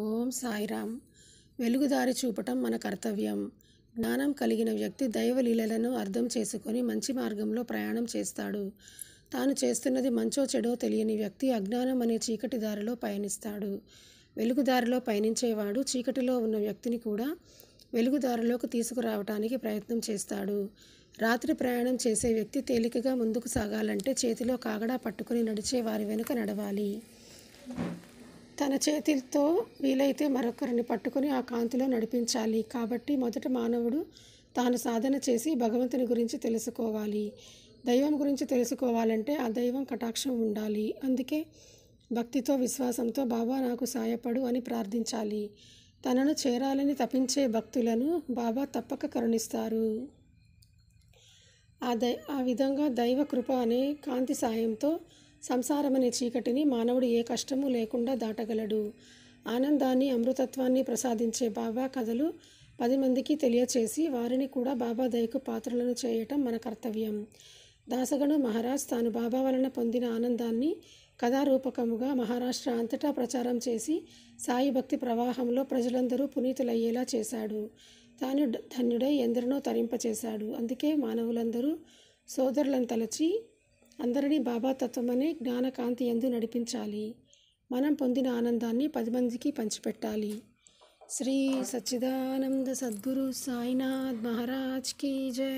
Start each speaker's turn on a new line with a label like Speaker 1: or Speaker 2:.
Speaker 1: ఓం సాయిరామ్ వెలుగుదారి చూపటం మన కర్తవ్యం జ్ఞానం కలిగిన వ్యక్తి దైవలీలలను అర్థం చేసుకొని మంచి మార్గంలో ప్రయాణం చేస్తాడు తాను చేస్తున్నది మంచో చెడో తెలియని వ్యక్తి అజ్ఞానం అనే చీకటి దారిలో పయనిస్తాడు వెలుగుదారిలో పయనించేవాడు చీకటిలో ఉన్న వ్యక్తిని కూడా వెలుగుదారిలోకి తీసుకురావటానికి ప్రయత్నం చేస్తాడు రాత్రి ప్రయాణం చేసే వ్యక్తి తేలికగా ముందుకు సాగాలంటే చేతిలో కాగడా పట్టుకుని నడిచే వారి వెనుక నడవాలి తన చేతితో వీలైతే మరొకరిని పట్టుకుని ఆ కాంతిలో నడిపించాలి కాబట్టి మొదట మానవుడు తాను సాధన చేసి భగవంతుని గురించి తెలుసుకోవాలి దైవం గురించి తెలుసుకోవాలంటే ఆ దైవం కటాక్షం ఉండాలి అందుకే భక్తితో విశ్వాసంతో బాబా నాకు సాయపడు అని ప్రార్థించాలి తనను చేరాలని తపించే భక్తులను బాబా తప్పక కరుణిస్తారు ఆ దై ఆ విధంగా దైవ కృప అనే కాంతి సాయంతో సంసారమనే చీకటిని మానవుడు ఏ కష్టము లేకుండా దాటగలడు ఆనందాన్ని అమృతత్వాన్ని ప్రసాదించే బాబా కథలు పది మందికి తెలియచేసి వారిని కూడా బాబా దయకు పాత్రలను చేయటం మన కర్తవ్యం దాసగణు మహారాజ్ తాను బాబా వలన పొందిన ఆనందాన్ని కథారూపకముగా మహారాష్ట్ర అంతటా ప్రచారం చేసి సాయి భక్తి ప్రవాహంలో ప్రజలందరూ పునీతులయ్యేలా చేశాడు తాను ధన్యుడై ఎందరినో తరింపచేశాడు అందుకే మానవులందరూ సోదరులను తలచి అందరినీ బాబాతత్వమనే జ్ఞానకాంతి ఎందు నడిపించాలి మనం పొందిన ఆనందాన్ని పది మందికి పంచిపెట్టాలి శ్రీ సచ్చిదానంద సద్గురు సాయినాథ్ మహారాజ్ కీ జై